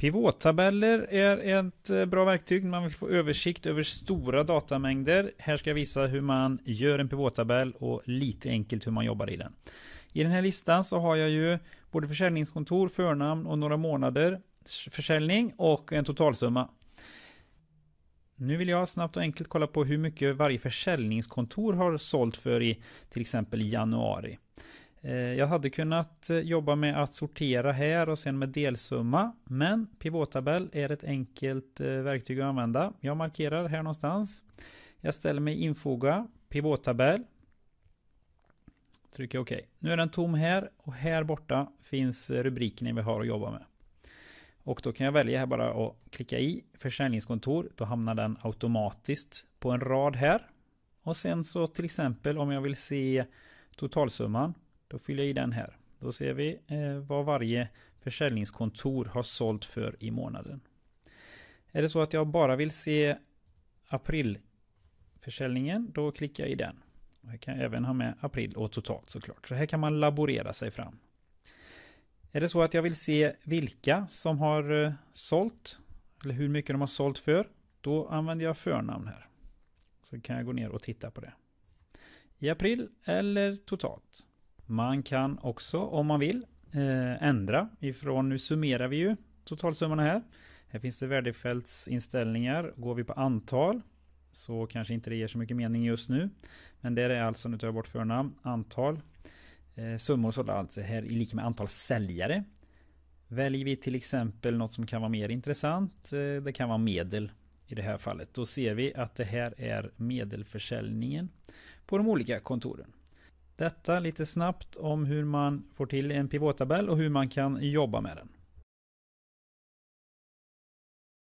Pivottabeller är ett eh, bra verktyg när man vill få översikt över stora datamängder. Här ska jag visa hur man gör en pivottabell och lite enkelt hur man jobbar i den. I den här listan så har jag ju både försäljningskontor, förnamn och några månader försäljning och en totalsumma. Nu vill jag snabbt och enkelt kolla på hur mycket varje försäljningskontor har sålt för i till exempel januari. Eh, jag hade kunnat eh, jobba med att sortera här och sen med delsumma, men pivottabell är ett enkelt eh, verktyg att använda. Jag markerar här någonstans. Jag ställer mig infoga, pivottabell. Trycker OK. Nu är den tom här och här borta finns rubriken vi har att jobba med. Och då kan jag välja här bara att klicka i försäljningskontor. Då hamnar den automatiskt på en rad här. Och sen så till exempel om jag vill se totalsumman då fyller jag i den här. Då ser vi eh, vad varje försäljningskontor har sålt för i månaden. Är det så att jag bara vill se aprilförsäljningen, då klickar jag i den. Jag kan även ha med april och totalt såklart. Så här kan man laborera sig fram. Är det så att jag vill se vilka som har eh, sålt, eller hur mycket de har sålt för, då använder jag förnamn här. Så kan jag gå ner och titta på det. I april eller totalt. Man kan också, om man vill, eh, ändra ifrån, nu summerar vi ju totalsummorna här. Här finns det värdefältsinställningar. Går vi på antal så kanske inte det ger så mycket mening just nu. Men där är alltså, nu tar jag bort förnamn, antal. Eh, summor sålda alltså här är lika med antal säljare. Väljer vi till exempel något som kan vara mer intressant, eh, det kan vara medel i det här fallet. Då ser vi att det här är medelförsäljningen på de olika kontoren. Detta lite snabbt om hur man får till en pivottabell och hur man kan jobba med den.